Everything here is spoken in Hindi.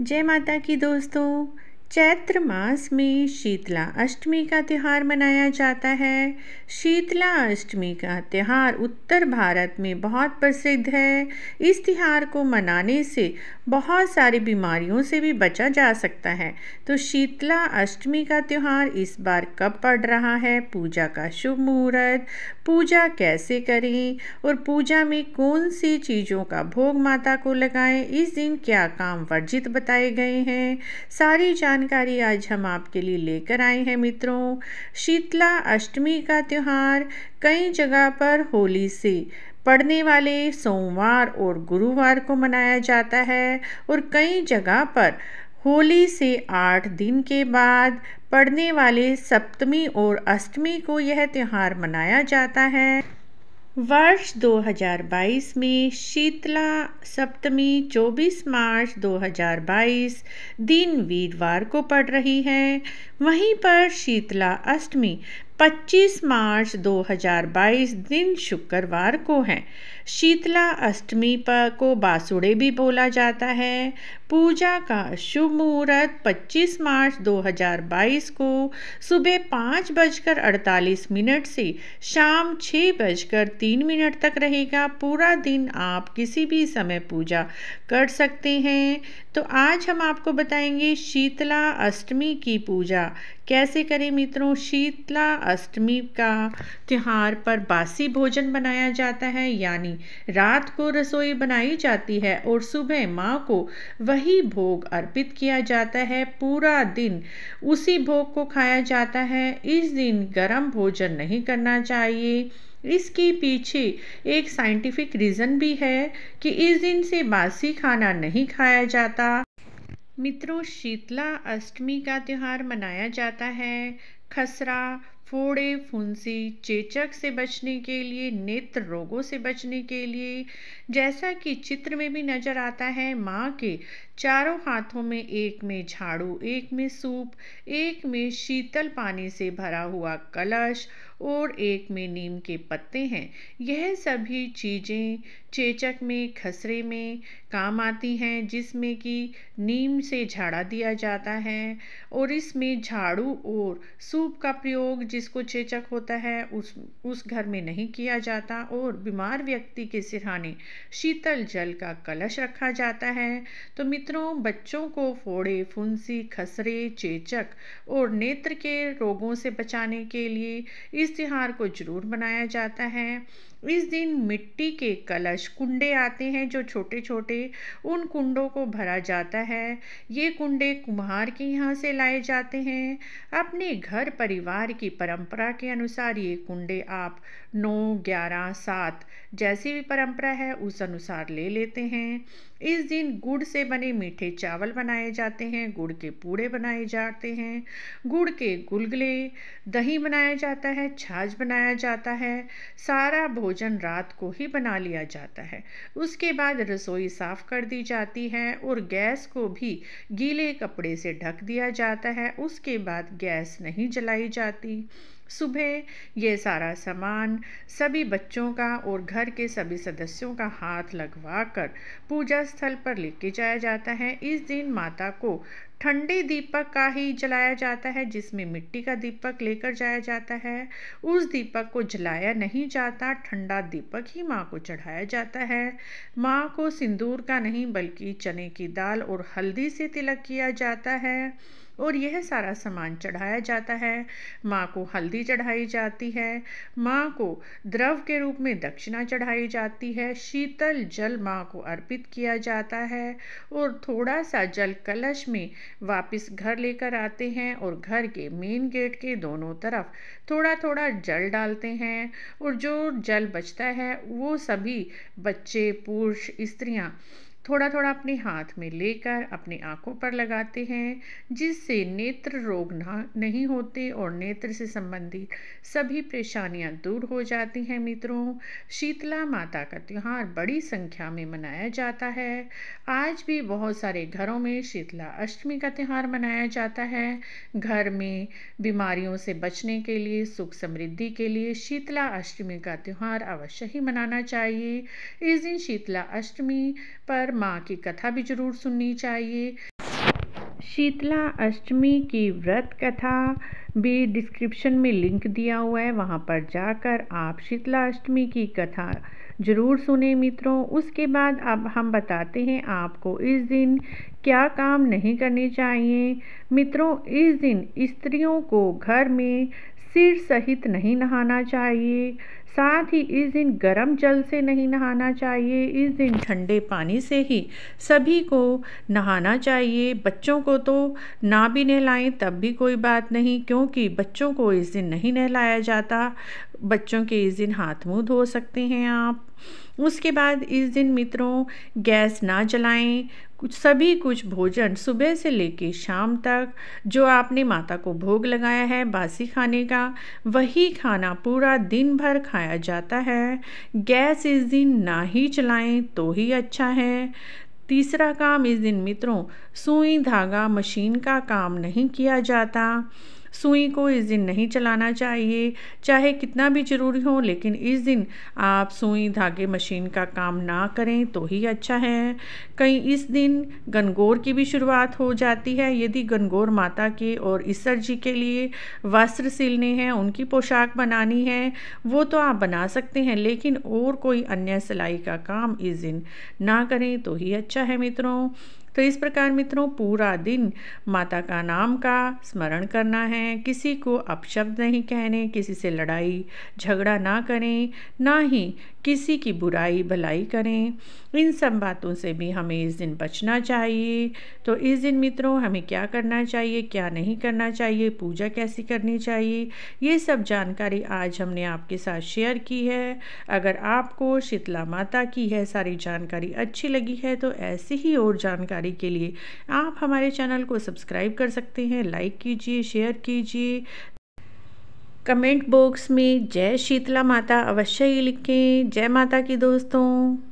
जय माता की दोस्तों चैत्र मास में शीतला अष्टमी का त्यौहार मनाया जाता है शीतला अष्टमी का त्यौहार उत्तर भारत में बहुत प्रसिद्ध है इस त्यौहार को मनाने से बहुत सारी बीमारियों से भी बचा जा सकता है तो शीतला अष्टमी का त्यौहार इस बार कब पड़ रहा है पूजा का शुभ मुहूर्त पूजा कैसे करें और पूजा में कौन सी चीज़ों का भोग माता को लगाएं इस दिन क्या काम वर्जित बताए गए हैं सारी जान जानकारी आज हम आपके लिए लेकर आए हैं मित्रों शीतला अष्टमी का त्यौहार कई जगह पर होली से पढ़ने वाले सोमवार और गुरुवार को मनाया जाता है और कई जगह पर होली से आठ दिन के बाद पढ़ने वाले सप्तमी और अष्टमी को यह त्यौहार मनाया जाता है वर्ष 2022 में शीतला सप्तमी 24 मार्च 2022 दिन वीरवार को पड़ रही है वहीं पर शीतला अष्टमी 25 मार्च 2022 दिन शुक्रवार को है शीतला अष्टमी पर को बासुड़े भी बोला जाता है पूजा का शुभ मुहूर्त 25 मार्च 2022 को सुबह पाँच बजकर अड़तालीस मिनट से शाम छः बजकर तीन मिनट तक रहेगा पूरा दिन आप किसी भी समय पूजा कर सकते हैं तो आज हम आपको बताएंगे शीतला अष्टमी की पूजा कैसे करें मित्रों शीतला अष्टमी का त्यौहार पर बासी भोजन बनाया जाता है यानी रात को रसोई बनाई जाती है और सुबह माँ को वह वही भोग अर्पित किया जाता है पूरा दिन उसी भोग को खाया जाता है इस दिन गर्म भोजन नहीं करना चाहिए इसके पीछे एक साइंटिफिक रीज़न भी है कि इस दिन से बासी खाना नहीं खाया जाता मित्रों शीतला अष्टमी का त्यौहार मनाया जाता है खसरा फोड़े फुंसी चेचक से बचने के लिए नेत्र रोगों से बचने के लिए जैसा कि चित्र में भी नज़र आता है माँ के चारों हाथों में एक में झाड़ू एक में सूप एक में शीतल पानी से भरा हुआ कलश और एक में नीम के पत्ते हैं यह सभी चीज़ें चेचक में खसरे में काम आती हैं जिसमें कि नीम से झाड़ा दिया जाता है और इसमें झाड़ू और सूप का प्रयोग जिसको चेचक होता है उस उस घर में नहीं किया जाता और बीमार व्यक्ति के सिरहाने शीतल जल का कलश रखा जाता है तो मित्र मित्रों बच्चों को फोड़े फुंसी खसरे चेचक और नेत्र के रोगों से बचाने के लिए इस त्यौहार को जरूर मनाया जाता है इस दिन मिट्टी के कलश कुंडे आते हैं जो छोटे छोटे उन कुंडों को भरा जाता है ये कुंडे कुम्हार के यहाँ से लाए जाते हैं अपने घर परिवार की परंपरा के अनुसार ये कुंडे आप नौ ग्यारह सात जैसी भी परंपरा है उस अनुसार ले लेते हैं इस दिन गुड़ से बने मीठे चावल बनाए जाते हैं गुड़ के पूड़े बनाए जाते हैं गुड़ के गुलगुले दही बनाया जाता है छाछ बनाया जाता है सारा भोजन रात को ही बना लिया जाता है उसके बाद रसोई साफ कर दी जाती है और गैस को भी गीले कपड़े से ढक दिया जाता है उसके बाद गैस नहीं जलाई जाती सुबह ये सारा सामान सभी बच्चों का और घर के सभी सदस्यों का हाथ लगवा कर पूजा स्थल पर लेके जाया जाता है इस दिन माता को ठंडे दीपक का ही जलाया जाता है जिसमें मिट्टी का दीपक लेकर जाया जाता है उस दीपक को जलाया नहीं जाता ठंडा दीपक ही माँ को चढ़ाया जाता है माँ को सिंदूर का नहीं बल्कि चने की दाल और हल्दी से तिलक किया जाता है और यह सारा सामान चढ़ाया जाता है माँ को हल्दी चढ़ाई जाती है माँ को द्रव के रूप में दक्षिणा चढ़ाई जाती है शीतल जल माँ को अर्पित किया जाता है और थोड़ा सा जल कलश में वापस घर लेकर आते हैं और घर के मेन गेट के दोनों तरफ थोड़ा थोड़ा जल डालते हैं और जो जल बचता है वो सभी बच्चे पुरुष स्त्रियाँ थोड़ा थोड़ा अपने हाथ में लेकर अपनी आँखों पर लगाते हैं जिससे नेत्र रोग ना नहीं होते और नेत्र से संबंधित सभी परेशानियां दूर हो जाती हैं मित्रों शीतला माता का त्यौहार बड़ी संख्या में मनाया जाता है आज भी बहुत सारे घरों में शीतला अष्टमी का त्यौहार मनाया जाता है घर में बीमारियों से बचने के लिए सुख समृद्धि के लिए शीतला अष्टमी का त्यौहार अवश्य ही मनाना चाहिए इस दिन शीतला अष्टमी पर माँ की कथा भी जरूर सुननी चाहिए शीतला अष्टमी की व्रत कथा भी डिस्क्रिप्शन में लिंक दिया हुआ है वहाँ पर जाकर आप शीतला अष्टमी की कथा ज़रूर सुने मित्रों उसके बाद अब हम बताते हैं आपको इस दिन क्या काम नहीं करने चाहिए मित्रों इस दिन स्त्रियों को घर में सिर सहित नहीं नहाना चाहिए साथ ही इस दिन गर्म जल से नहीं नहाना चाहिए इस दिन ठंडे पानी से ही सभी को नहाना चाहिए बच्चों को तो ना भी नहलाएं तब भी कोई बात नहीं क्योंकि बच्चों को इस दिन नहीं नहलाया जाता बच्चों के इस दिन हाथ मुंह धो सकते हैं आप उसके बाद इस दिन मित्रों गैस ना जलाएं कुछ सभी कुछ भोजन सुबह से लेके शाम तक जो आपने माता को भोग लगाया है बासी खाने का वही खाना पूरा दिन भर खाया जाता है गैस इस दिन ना ही चलाएं तो ही अच्छा है तीसरा काम इस दिन मित्रों सुई धागा मशीन का काम नहीं किया जाता सुई को इस दिन नहीं चलाना चाहिए चाहे कितना भी ज़रूरी हो लेकिन इस दिन आप सुई धागे मशीन का काम ना करें तो ही अच्छा है कहीं इस दिन गनगौर की भी शुरुआत हो जाती है यदि गनगौर माता के और ईसर जी के लिए वस्त्र सिलने हैं उनकी पोशाक बनानी है वो तो आप बना सकते हैं लेकिन और कोई अन्य सिलाई का काम इस दिन ना करें तो ही अच्छा है मित्रों तो इस प्रकार मित्रों पूरा दिन माता का नाम का स्मरण करना है किसी को अपशब्द नहीं कहने किसी से लड़ाई झगड़ा ना करें ना ही किसी की बुराई भलाई करें इन सब बातों से भी हमें इस दिन बचना चाहिए तो इस दिन मित्रों हमें क्या करना चाहिए क्या नहीं करना चाहिए पूजा कैसी करनी चाहिए ये सब जानकारी आज हमने आपके साथ शेयर की है अगर आपको शीतला माता की है सारी जानकारी अच्छी लगी है तो ऐसी ही और जानकारी के लिए आप हमारे चैनल को सब्सक्राइब कर सकते हैं लाइक कीजिए शेयर कीजिए कमेंट बॉक्स में जय शीतला माता अवश्य ही लिखें जय माता की दोस्तों